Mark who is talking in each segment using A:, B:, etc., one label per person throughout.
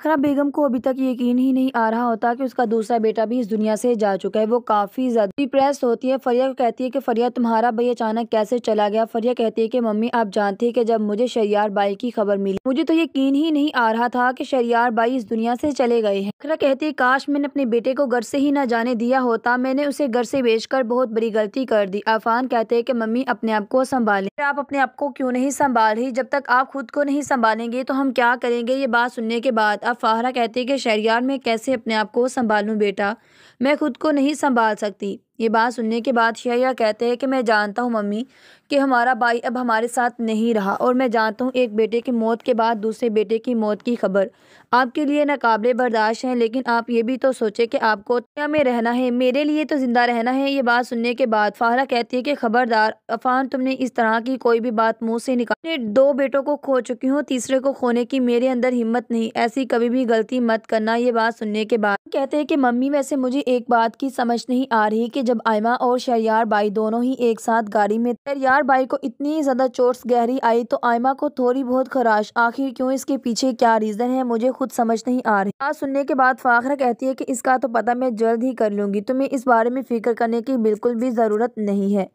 A: अखरा बेगम को अभी तक यकीन ही नहीं आ रहा होता कि उसका दूसरा बेटा भी इस दुनिया से जा चुका है वो काफ़ी ज़्यादा डिप्रेस होती है फरिया को कहती है कि फरिया तुम्हारा भाई अचानक कैसे चला गया फरिया कहती है कि मम्मी आप जानती है कि जब मुझे शरियार बाई की खबर मिली मुझे तो यकीन ही नहीं आ रहा था कि शरियार बाई इस दुनिया से चले गए हैं अखरा कहती है काश मैंने अपने बेटे को घर से ही न जाने दिया होता मैंने उसे घर से बेच कर बहुत बड़ी गलती कर दी अफान कहते हैं कि मम्मी अपने आप को संभालें आप अपने आप को क्यों नहीं संभाल रही जब तक आप खुद को नहीं संभालेंगे तो हम क्या करेंगे ये बात सुनने के बाद अब फ़ाहरा कहती है कि शहरियार मैं कैसे अपने आप को संभालूँ बेटा मैं खुद को नहीं संभाल सकती ये बात सुनने के बाद शहया कहते हैं कि मैं जानता हूँ मम्मी कि हमारा भाई अब हमारे साथ नहीं रहा और मैं जानता हूँ एक बेटे की मौत के बाद दूसरे बेटे की मौत की खबर आपके लिए नाकबले बर्दाश्त हैं लेकिन आप ये भी तो सोचें कि आपको क्या में रहना है मेरे लिए तो ज़िंदा रहना है ये बात सुनने के बाद फाहरा कहती है कि खबरदार अफान तुमने इस तरह की कोई भी बात मुँह से निकाल दो बेटों को खो चुकी हूँ तीसरे को खोने की मेरे अंदर हिम्मत नहीं ऐसी कभी भी गलती मत करना ये बात सुनने के बाद कहते हैं कि मम्मी वैसे मुझे एक बात की समझ नहीं आ रही कि जब आयमा और शहरियार बाई दोनों ही एक साथ गाड़ी में शहरियार बाई को इतनी ज़्यादा चोट्स गहरी आई तो आयमा को थोड़ी बहुत खराश आखिर क्यों इसके पीछे क्या रीज़न है मुझे खुद समझ नहीं आ रही बात सुनने के बाद फाखरा कहती है कि इसका तो पता मैं जल्द ही कर लूंगी तुम्हें इस बारे में फिक्र करने की बिल्कुल भी ज़रूरत नहीं है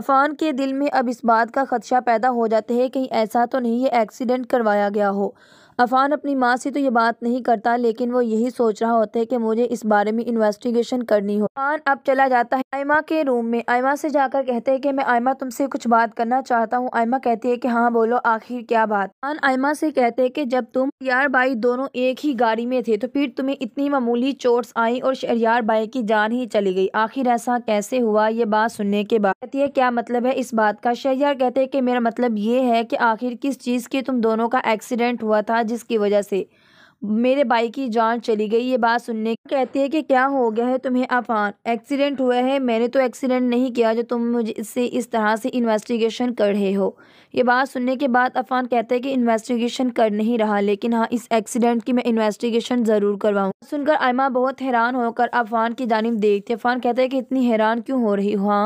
A: अफान के दिल में अब इस बात का खदशा पैदा हो जाते है कहीं ऐसा तो नहीं ये एक्सीडेंट करवाया गया हो अफान अपनी माँ से तो ये बात नहीं करता लेकिन वो यही सोच रहा होता है कि मुझे इस बारे में इन्वेस्टिगेशन करनी हो अफान अब चला जाता है आयमा के रूम में आयमा से जाकर कहते हैं कि मैं आयमा तुमसे कुछ बात करना चाहता हूँ आयमा कहती है कि हाँ बोलो आखिर क्या बात अफान आयमा से कहते हैं कि जब तुम यार भाई दोनों एक ही गाड़ी में थे तो फिर तुम्हें इतनी मामूली चोट्स आई और यार भाई की जान ही चली गई आखिर ऐसा कैसे हुआ ये बात सुनने के बाद कहती है क्या मतलब है इस बात का शहर कहते हैं कि मेरा मतलब ये है कि आखिर किस चीज़ के तुम दोनों का एक्सीडेंट हुआ था जिसकी वजह से मेरे बाइक की जान चली गई ये बात सुनने कहती है कि क्या हो गया है तुम्हें अफान एक्सीडेंट हुआ है मैंने तो एक्सीडेंट नहीं किया जो तुम मुझे इससे इस तरह से इन्वेस्टिगेशन कर रहे हो ये बात सुनने के बाद अफान कहते हैं कि इन्वेस्टिगेशन कर नहीं रहा लेकिन हाँ इस एक्सीडेंट की मैं इन्वेस्टिगेशन ज़रूर करवाऊँ सुनकर आयमा बहुत हैरान होकर अफान की जानब देखती अफान कहते हैं कि इतनी हैरान क्यों हो रही हूँ हाँ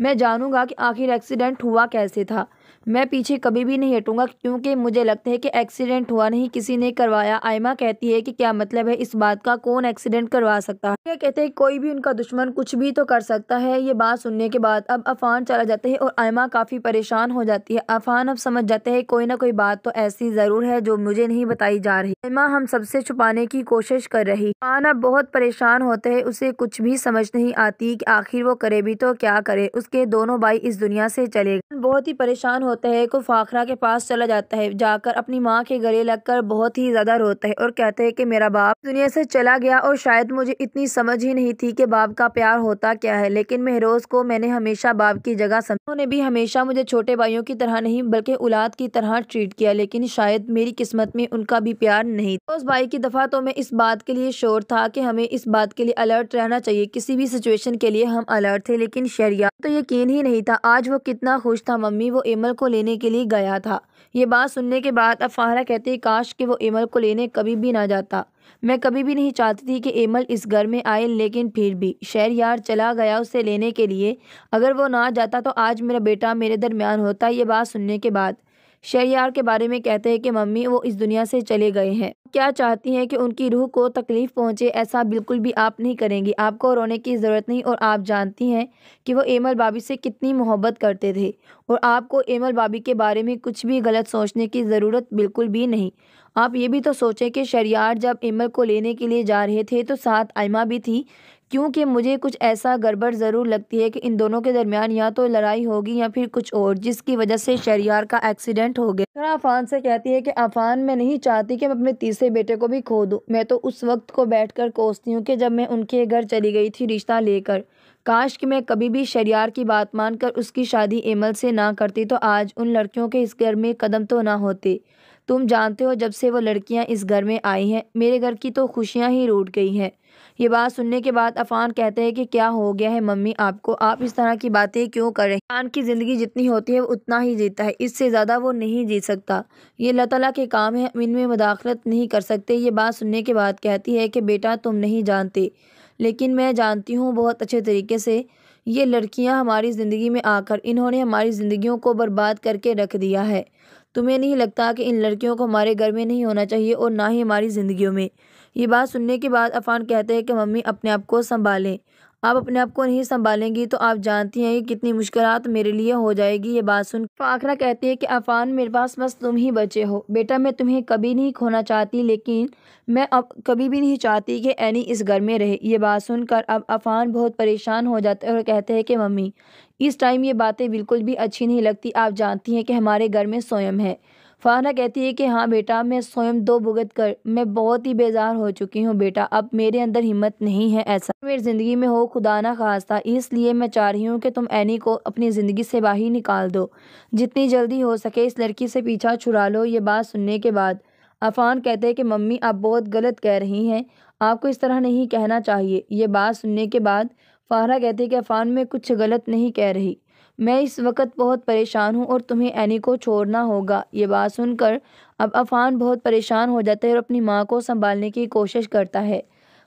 A: मैं जानूँगा कि आखिर एक्सीडेंट हुआ कैसे था मैं पीछे कभी भी नहीं हटूंगा क्योंकि मुझे लगता है कि एक्सीडेंट हुआ नहीं किसी ने करवाया आयमा कहती है कि क्या मतलब है इस बात का कौन एक्सीडेंट करवा सकता है कहते हैं कोई भी उनका दुश्मन कुछ भी तो कर सकता है ये बात सुनने के बाद अब अफान चला जाता है और आयमा काफ़ी परेशान हो जाती है अफान अब समझ जाते हैं कोई ना कोई बात तो ऐसी ज़रूर है जो मुझे नहीं बताई जा रही आयमा हम सबसे छुपाने की कोशिश कर रही अफान अब बहुत परेशान होते हैं उसे कुछ भी समझ नहीं आती कि आखिर वो करे भी तो क्या करे उसके दोनों भाई इस दुनिया से चले बहुत ही परेशान परेशान होता है को फाखरा के पास चला जाता है जाकर अपनी माँ के गले लगकर बहुत ही ज़्यादा रोता है और कहते हैं कि मेरा बाप दुनिया से चला गया और शायद मुझे इतनी समझ ही नहीं थी कि बाप का प्यार होता क्या है लेकिन महरोज को मैंने हमेशा बाप की जगह समझा उन्होंने भी हमेशा मुझे छोटे भाइयों की तरह नहीं बल्कि औलाद की तरह ट्रीट किया लेकिन शायद मेरी किस्मत में उनका भी प्यार नहीं था उस भाई की दफ़ा तो मैं इस बात के लिए शोर था की हमें इस बात के लिए अलर्ट रहना चाहिए किसी भी सिचुएशन के लिए हम अलर्ट थे लेकिन शहरिया तो यकीन ही नहीं था आज वो कितना खुश था मम्मी वो एमर इमल को लेने के लिए गया था ये बात सुनने के बाद अब फाहरा कहती काश कि वो इमल को लेने कभी भी ना जाता मैं कभी भी नहीं चाहती थी कि एमल इस घर में आए लेकिन फिर भी शहर यार चला गया उसे लेने के लिए अगर वो ना जाता तो आज मेरा बेटा मेरे दरमियान होता ये बात सुनने के बाद शहरियार के बारे में कहते हैं कि मम्मी वो इस दुनिया से चले गए हैं क्या चाहती हैं कि उनकी रूह को तकलीफ़ पहुंचे ऐसा बिल्कुल भी आप नहीं करेंगी आपको रोने की ज़रूरत नहीं और आप जानती हैं कि वो एमल बाबी से कितनी मोहब्बत करते थे और आपको एमल बाबी के बारे में कुछ भी गलत सोचने की ज़रूरत बिल्कुल भी नहीं आप ये भी तो सोचें कि शरियार जब एमल को लेने के लिए जा रहे थे तो साथ आयमा भी थी क्योंकि मुझे कुछ ऐसा गड़बड़ ज़रूर लगती है कि इन दोनों के दरमियान या तो लड़ाई होगी या फिर कुछ और जिसकी वजह से शरियार का एक्सीडेंट हो गया फिर आफान से कहती है कि आफान मैं नहीं चाहती कि मैं अपने तीसरे बेटे को भी खो दूँ मैं तो उस वक्त को बैठ कर कोसती हूँ कि जब मैं उनके घर चली गई थी रिश्ता लेकर काश कि मैं कभी भी शरियार की बात मानकर उसकी शादी एमल से ना करती तो आज उन लड़कियों के इस घर में कदम तो ना होते तुम जानते हो जब से वो लड़कियां इस घर में आई हैं मेरे घर की तो खुशियां ही रूट गई हैं ये बात सुनने के बाद अफान कहते हैं कि क्या हो गया है मम्मी आपको आप इस तरह की बातें क्यों कर रहे हैं अफान की ज़िंदगी जितनी होती है वो उतना ही जीता है इससे ज़्यादा वो नहीं जी सकता ये अल्लाह तला के काम है इनमें मुदाखलत नहीं कर सकते ये बात सुनने के बाद कहती है कि बेटा तुम नहीं जानते लेकिन मैं जानती हूँ बहुत अच्छे तरीके से ये लड़कियाँ हमारी ज़िंदगी में आकर इन्होंने हमारी ज़िंदगियों को बर्बाद करके रख दिया है तुम्हें नहीं लगता कि इन लड़कियों को हमारे घर में नहीं होना चाहिए और ना ही हमारी ज़िंदगियों में ये बात सुनने के बाद अफ़ान कहते हैं कि मम्मी अपने आप को संभालें आप अपने आप को नहीं संभालेंगी तो आप जानती हैं कि कितनी मुश्किल मेरे लिए हो जाएगी ये बात सुन फाखरा कहती है कि अफान मेरे पास बस तुम ही बचे हो बेटा मैं तुम्हें कभी नहीं खोना चाहती लेकिन मैं अब कभी भी नहीं चाहती कि एनी इस घर में रहे ये बात सुनकर अब अफान बहुत परेशान हो जाते हैं और कहते हैं कि मम्मी इस टाइम ये बातें बिल्कुल भी अच्छी नहीं लगती आप जानती हैं कि हमारे घर में स्वयं है फरहाना कहती है कि हाँ बेटा मैं स्वयं दो भुगत कर मैं बहुत ही बेजार हो चुकी हूँ बेटा अब मेरे अंदर हिम्मत नहीं है ऐसा मेरी ज़िंदगी में हो खुदा ना था इसलिए मैं चाह रही हूँ कि तुम एनी को अपनी ज़िंदगी से बाहर निकाल दो जितनी जल्दी हो सके इस लड़की से पीछा छुड़ा लो ये बात सुनने के बाद अफान कहते हैं कि मम्मी आप बहुत गलत कह रही हैं आपको इस तरह नहीं कहना चाहिए ये बात सुनने के बाद फाहरा कहती है कि अफान मैं कुछ गलत नहीं कह रही मैं इस वक्त बहुत परेशान हूँ और तुम्हें एनी को छोड़ना होगा ये बात सुनकर अब अफान बहुत परेशान हो जाता है और अपनी माँ को संभालने की कोशिश करता है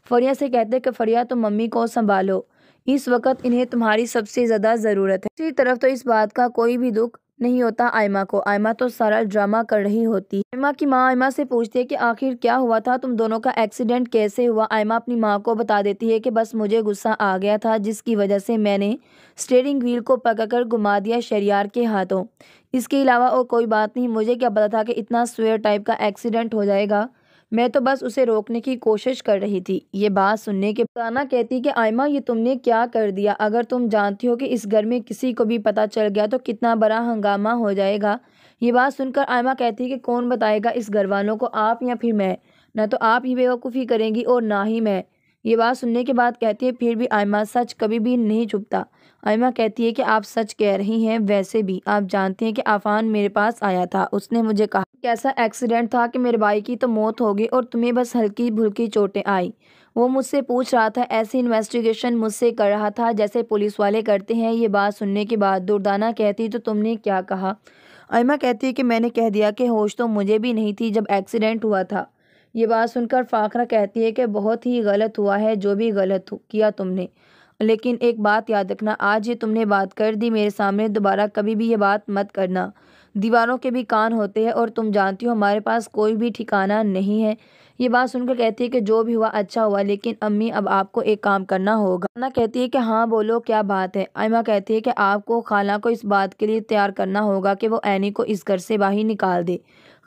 A: फरिया से कहते हैं कि फरिया तुम मम्मी को संभालो इस वक्त इन्हें तुम्हारी सबसे ज़्यादा ज़रूरत है दूसरी तरफ तो इस बात का कोई भी दुख नहीं होता आयमा को आयमा तो सारा ड्रामा कर रही होती आयमा की माँ आयमा से पूछती है कि आखिर क्या हुआ था तुम दोनों का एक्सीडेंट कैसे हुआ आयमा अपनी माँ को बता देती है कि बस मुझे गुस्सा आ गया था जिसकी वजह से मैंने स्टेयरिंग व्हील को पकड़कर घुमा दिया शरियार के हाथों इसके अलावा और कोई बात नहीं मुझे क्या पता था कि इतना स्वेयर टाइप का एक्सीडेंट हो जाएगा मैं तो बस उसे रोकने की कोशिश कर रही थी ये बात सुनने के ताना कहती कि आयमा ये तुमने क्या कर दिया अगर तुम जानती हो कि इस घर में किसी को भी पता चल गया तो कितना बड़ा हंगामा हो जाएगा ये बात सुनकर आयमा कहती है कि कौन बताएगा इस घर वालों को आप या फिर मैं न तो आप ही बेवकूफ़ी करेंगी और ना ही मैं ये बात सुनने के बाद कहती है फिर भी आयमा सच कभी भी नहीं छुपता आयमा कहती है कि आप सच कह रही हैं वैसे भी आप जानती हैं कि आफान मेरे पास आया था उसने मुझे कहा कि ऐसा एक्सीडेंट था कि मेरे भाई की तो मौत हो गई और तुम्हें बस हल्की भुल्की चोटें आई वो मुझसे पूछ रहा था ऐसी इन्वेस्टिगेशन मुझसे कर रहा था जैसे पुलिस वाले करते हैं ये बात सुनने के बाद दुर्दाना कहती तो तुमने क्या कहा आयमा कहती है कि मैंने कह दिया कि होश तो मुझे भी नहीं थी जब एक्सीडेंट हुआ था ये बात सुनकर फाखरा कहती है कि बहुत ही गलत हुआ है जो भी गलत किया तुमने लेकिन एक बात याद रखना आज ये तुमने बात कर दी मेरे सामने दोबारा कभी भी ये बात मत करना दीवारों के भी कान होते हैं और तुम जानती हो हमारे पास कोई भी ठिकाना नहीं है ये बात सुनकर कहती है कि जो भी हुआ अच्छा हुआ लेकिन अम्मी अब आपको एक काम करना होगा ना कहती है कि हाँ बोलो क्या बात है अम्मा कहती है कि आपको खाला को इस बात के लिए तैयार करना होगा कि वो एनी को इस घर से बाहर निकाल दे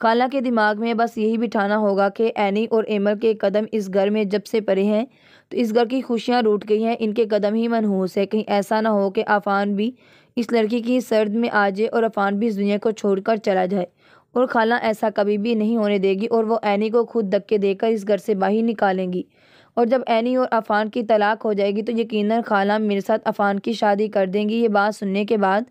A: खाला के दिमाग में बस यही बिठाना होगा कि एनी और एमर के कदम इस घर में जब से परे हैं तो इस घर की खुशियाँ रूट गई हैं इनके कदम ही मनहूस है कहीं ऐसा ना हो कि अफान भी इस लड़की की सर्द में आ जाए और अफान भी इस दुनिया को छोड़कर चला जाए और खाला ऐसा कभी भी नहीं होने देगी और वो ऐनी को खुद धक्के देकर इस घर से बाहर निकालेंगी और जब ऐनी और अफान की तलाक हो जाएगी तो यकीन खाला मेरे साथ अफान की शादी कर देंगी ये बात सुनने के बाद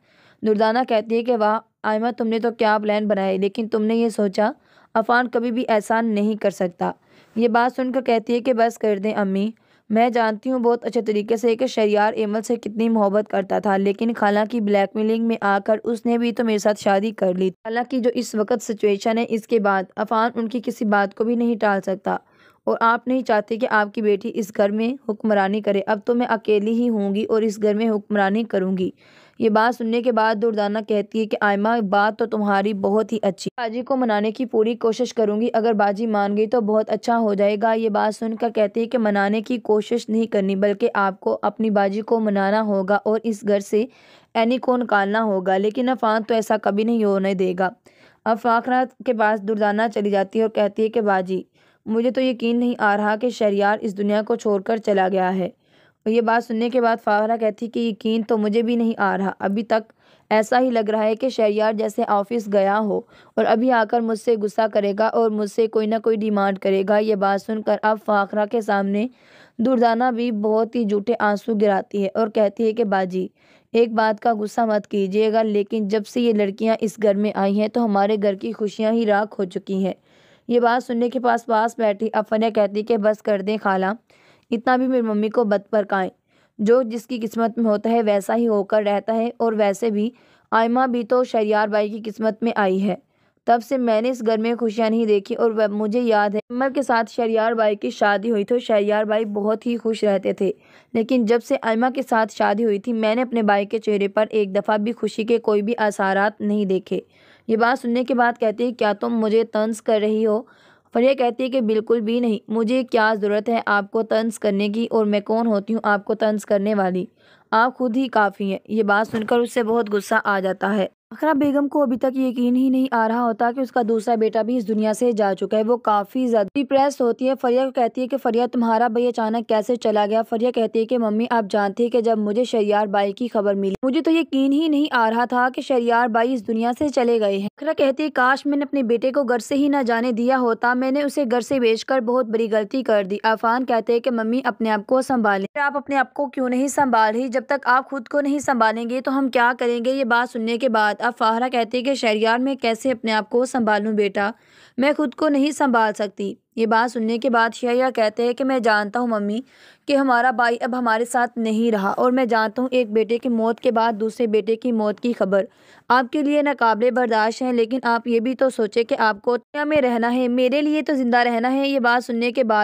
A: दुर्दाना कहती है कि वाह आयमा तुमने तो क्या प्लान बनाए लेकिन तुमने ये सोचा अफान कभी भी एहसान नहीं कर सकता ये बात सुनकर कहती है कि बस कर दें अम्मी मैं जानती हूँ बहुत अच्छे तरीके से कि शरियार एमल से कितनी मोहब्बत करता था लेकिन खाला ब्लैक ब्लैकमेलिंग में आकर उसने भी तो मेरे साथ शादी कर ली हालांकि जो इस वक्त सिचुएशन है इसके बाद अफान उनकी किसी बात को भी नहीं टाल सकता और आप नहीं चाहते कि आपकी बेटी इस घर में हुक्मरानी करे अब तो मैं अकेली ही होंगी और इस घर में हुक्मरानी करूँगी ये बात सुनने के बाद दुर्दाना कहती है कि आयमा बात तो तुम्हारी बहुत ही अच्छी बाजी को मनाने की पूरी कोशिश करूंगी अगर बाजी मान गई तो बहुत अच्छा हो जाएगा ये बात सुनकर कहती है कि मनाने की कोशिश नहीं करनी बल्कि आपको अपनी बाजी को मनाना होगा और इस घर से एनी को निकालना होगा लेकिन अफान तो ऐसा कभी नहीं होने देगा अब फाखरा के पास दुर्दाना चली जाती है और कहती है कि बाजी मुझे तो यकीन नहीं आ रहा कि शरियार इस दुनिया को छोड़कर चला गया है और ये बात सुनने के बाद फाहरा कहती कि यकीन तो मुझे भी नहीं आ रहा अभी तक ऐसा ही लग रहा है कि शहरियार जैसे ऑफिस गया हो और अभी आकर मुझसे गुस्सा करेगा और मुझसे कोई ना कोई डिमांड करेगा ये बात सुनकर अब फाखरा के सामने दुर्दाना भी बहुत ही झूठे आंसू गिराती है और कहती है कि बाजी एक बात का गुस्सा मत कीजिएगा लेकिन जब से ये लड़कियां इस घर में आई हैं तो हमारे घर की खुशियां ही राख हो चुकी हैं ये बात सुनने के पास पास बैठी अफनिया कहती कि बस कर दें खाला इतना भी मेरी मम्मी को बद पर काएँ जो जिसकी किस्मत में होता है वैसा ही होकर रहता है और वैसे भी आयमा भी तो शरियार बाई की किस्मत में आई है तब से मैंने इस घर में खुशियाँ नहीं देखी और मुझे याद है अमर के साथ शरियार बाई की शादी हुई थी तो शरियार बाई बहुत ही खुश रहते थे लेकिन जब से आयमा के साथ शादी हुई थी मैंने अपने बाई के चेहरे पर एक दफ़ा भी खुशी के कोई भी आसारात नहीं देखे ये बात सुनने के बाद कहती है क्या तुम मुझे तंज कर रही हो फरिया कहती है कि बिल्कुल भी नहीं मुझे क्या ज़रूरत है आपको तंज करने की और मैं कौन होती हूँ आपको तंज करने वाली आप खुद ही काफ़ी हैं ये बात सुनकर उससे बहुत गुस्सा आ जाता है अखरा बेगम को अभी तक यकीन ही नहीं आ रहा होता कि उसका दूसरा बेटा भी इस दुनिया से जा चुका है वो काफ़ी ज़्यादा डिप्रेस होती है फरिया को कहती है कि फरिया तुम्हारा भाई अचानक कैसे चला गया फरिया कहती है कि मम्मी आप जानती है कि जब मुझे शरियार बाई की खबर मिली मुझे तो यकीन ही नहीं आ रहा था कि शरियार बाई इस दुनिया से चले गए हैं अखरा कहती है काश मैंने अपने बेटे को घर से ही न जाने दिया होता मैंने उसे घर से कर बहुत बड़ी गलती कर दी अफान कहते हैं कि मम्मी अपने आप को संभाले आप अपने आप को क्यों नहीं संभाल रही जब तक आप खुद को नहीं संभालेंगे तो हम क्या करेंगे ये बात सुनने के बाद अब फ़ाहरा कहती है कि शहरियार में कैसे अपने आप को संभालूँ बेटा मैं खुद को नहीं संभाल सकती ये बात सुनने के बाद शहरियार कहते हैं कि मैं जानता हूँ मम्मी कि हमारा भाई अब हमारे साथ नहीं रहा और मैं जानता हूँ एक बेटे की मौत के बाद दूसरे बेटे की मौत की खबर आपके लिए नाकबले बर्दाश्त हैं लेकिन आप ये भी तो सोचें कि आपको में रहना है मेरे लिए तो ज़िंदा रहना है ये बात सुनने के बाद